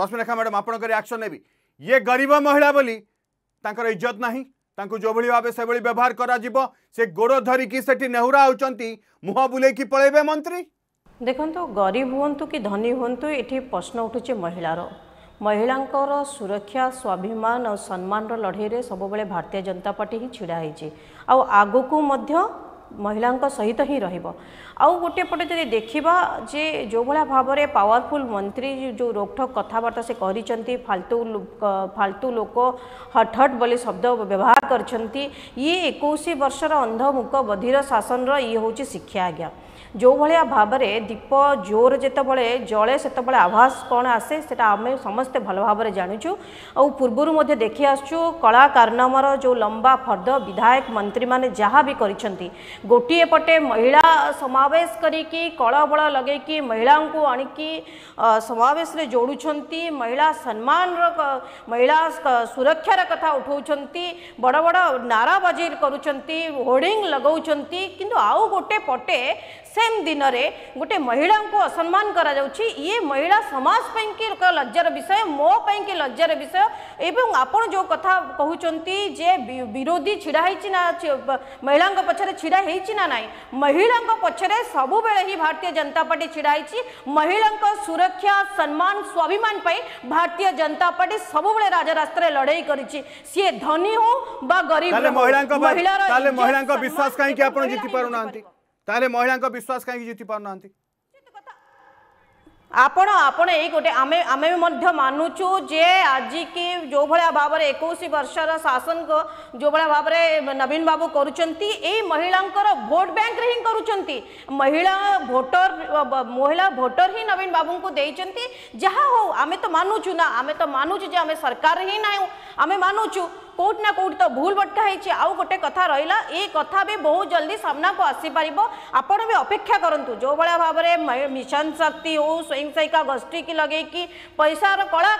Rashmirekha madam ଆପଣଙ୍କ reaction ନେବି ଇଏ ଗରିବ ମହିଳା ବୋଲି ତାଙ୍କର ଇଜ୍ଜତ ନାହିଁ ତାଙ୍କୁ ଯେଉଁଭଳି ଭାବେ ସେଭଳି ବ୍ୟବହାର କରାଯିବ ସେ ଗୋଡ଼ ଧରିକି ସେଠି ନେହୁରା ହେଉଛନ୍ତି ମୁହଁ ବୁଲେଇକି ପଳେଇବେ ମନ୍ତ୍ରୀ ଦେଖନ୍ତୁ ଗରିବ ହୁଅନ୍ତୁ କି ଧନୀ ହୁଅନ୍ତୁ ଏଠି ପ୍ରଶ୍ନ ଉଠୁଛି ମହିଳାର ମହିଳାଙ୍କର ସୁରକ୍ଷା ସ୍ୱାଭିମାନ ଆଉ ସମ୍ମାନର ଲଢ଼େଇରେ ସବୁବେଳେ ଭାରତୀୟ ଜନତା ପାର୍ଟି ହିଁ ଛିଡ଼ା ହେଇଛି ଆଉ ଆଗକୁ ମଧ୍ୟ ମହିଳାଙ୍କ ସହିତ ହିଁ ରହିବ ଆଉ ଗୋଟିଏ ପଟେ ଯଦି ଦେଖିବା ଯେ ଯେଉଁଭଳିଆ ଭାବରେ ପାୱାରଫୁଲ୍ ମନ୍ତ୍ରୀ ଯେଉଁ ରୋକଠୋକ୍ କଥାବାର୍ତ୍ତା ସେ କରିଛନ୍ତି ଫାଲତୁ ଫାଲତୁ ଲୋକ ହଠଟ୍ ବୋଲି ଶବ୍ଦ ବ୍ୟବହାର କରିଛନ୍ତି ଇଏ ଏକୋଇଶ ବର୍ଷର ଅନ୍ଧମୁକ ବଧିର ଶାସନର ଇଏ ହେଉଛି ଶିକ୍ଷା ଆଜ୍ଞା ଯେଉଁଭଳିଆ ଭାବରେ ଦୀପ ଜୋର ଯେତେବେଳେ ଜଳେ ସେତେବେଳେ ଆଭାସ କ'ଣ ଆସେ ସେଟା ଆମେ ସମସ୍ତେ ଭଲ ଭାବରେ ଜାଣିଛୁ ଆଉ ପୂର୍ବରୁ ମଧ୍ୟ ଦେଖି ଆସୁଛୁ କଳା କାରନାମାର ଯେଉଁ ଲମ୍ବା ଫର୍ଦ୍ଦ ବିଧାୟକ ମନ୍ତ୍ରୀମାନେ ଯାହା ବି କରିଛନ୍ତି गोटे पटे महिला समावेश करी कलाबल लगे महिला को आणिकी समावेश जोड़ुं महिला सम्मान महिला सुरक्षार कथा उठाऊँ बड़ बड़ नाराबाजी करोर्डिंग लगौं कि आउ गोटे पटे सेम दिन में गोटे महिला को असम्मान ये महिला समाज पर लज्जार विषय मोपाई कि लज्जार विषय एवं आपण जो कथा कहते विरोधी ढाई महिला पछारे ढाई होना ना महिला पक्षर सब भारतीय जनता पार्टी ढाई महिला सुरक्षा सम्मान स्वाभिमान भारतीय जनता पार्टी सब बड़े राजरास्त लड़ई कर महिला महिला विश्वास पार ना महिला विश्वास कहीं जीति पार ना ଆପଣ ଆପଣ ଏଇ ଗୋଟେ ଆମେ ଆମେ ମଧ୍ୟ ମାନୁଛୁ ଯେ ଆଜିକି ଯେଉଁଭଳିଆ ଭାବରେ ଏକୋଇଶ ବର୍ଷର ଶାସନକୁ ଯେଉଁଭଳିଆ ଭାବରେ ନବୀନ ବାବୁ କରୁଛନ୍ତି ଏଇ ମହିଳାଙ୍କର ଭୋଟ ବ୍ୟାଙ୍କରେ ହିଁ କରୁଛନ୍ତି ମହିଳା ଭୋଟର ମହିଳା ଭୋଟର ହିଁ ନବୀନ ବାବୁଙ୍କୁ ଦେଇଛନ୍ତି ଯାହା ହଉ ଆମେ ତ ମାନୁଛୁ ନା ଆମେ ତ ମାନୁଛୁ ଯେ ଆମେ ସରକାର ହିଁ ନାହୁଁ ଆମେ ମାନୁଛୁ কোটি না কোটি তো ভুল বটা হয়েছে আউ গোটে কথা রহিলা এই কথা বি বহু জলদি সামনাকু আসিপারিব আপন বি অপেক্ষা করতু যেভাবে ভাবে মিশন শক্তি হো স্বয়ংসহায়িকা গোষ্ঠী কি লগাইকি পয়সার কলা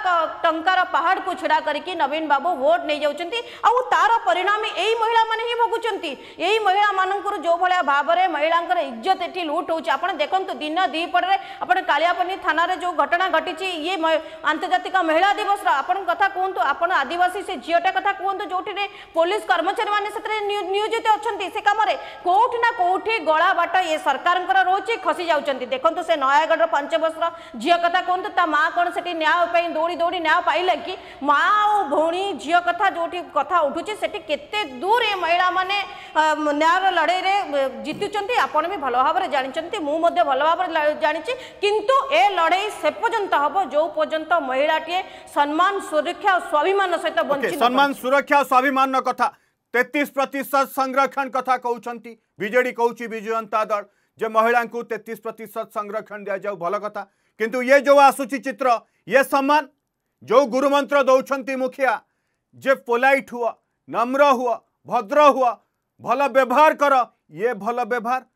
টঙ্কার পাহাড়কু ছিড়া করিকি নবীন বাবু ভোট নেই যাচ্ছেন আউ তার পরিণাম এই মহিলা মানে হি ভোগুচার এই মহিলা মানুষ যেভাবে ভাবে মহিলাঙ্কর ইজ্জত এটি লুট হচ্ছে আপনার দেখুন দিন দ্বিপরে আপনার কালিয়াপনি থানার যে ঘটনা ঘটিছে ইয়ে আন্তর্জাতিক মহিলা দিবসর আপনার কথা কুহতু আপনার আদিবাসী সে ঝিওটা কথা কুহ कहतु जो पुलिस कर्मचारी मैंने नियोजित अच्छा से कम कौटि कौटि गला बाट ये सरकार रोच खसी जाऊँच देखते से नयगढ़ पंच बर्ष झी कथा कहतु माँ कौन से न्याय दौड़ी दौड़ी न्याय पाइले कि माँ और भौणी झी कथ जो कथा उठू से दूर ये महिला मैंने न्याय लड़ाई में जीतुंट आपण भल भाव जानते मुझे भल भाव जानी कि लड़े से पर्यटन हम जो पर्यटन महिला टे सम्मान सुरक्षा और स्वाभिमान सहित बच्चे सुरक्षा स्वाभिमान कथा तेतीस प्रतिशत संरक्षण कथ कौन विजे कौच विजु जनता दल जे महिला तेतीस प्रतिशत संरक्षण दि जाऊ भल कथ कि ये जो आसुची चित्र ये सम्मान जो गुरुमंत्र दौंस मुखिया जे पोलाइट हुआ नम्र हुआ भद्र हुआ भल व्यवहार कर ये भल व्यवहार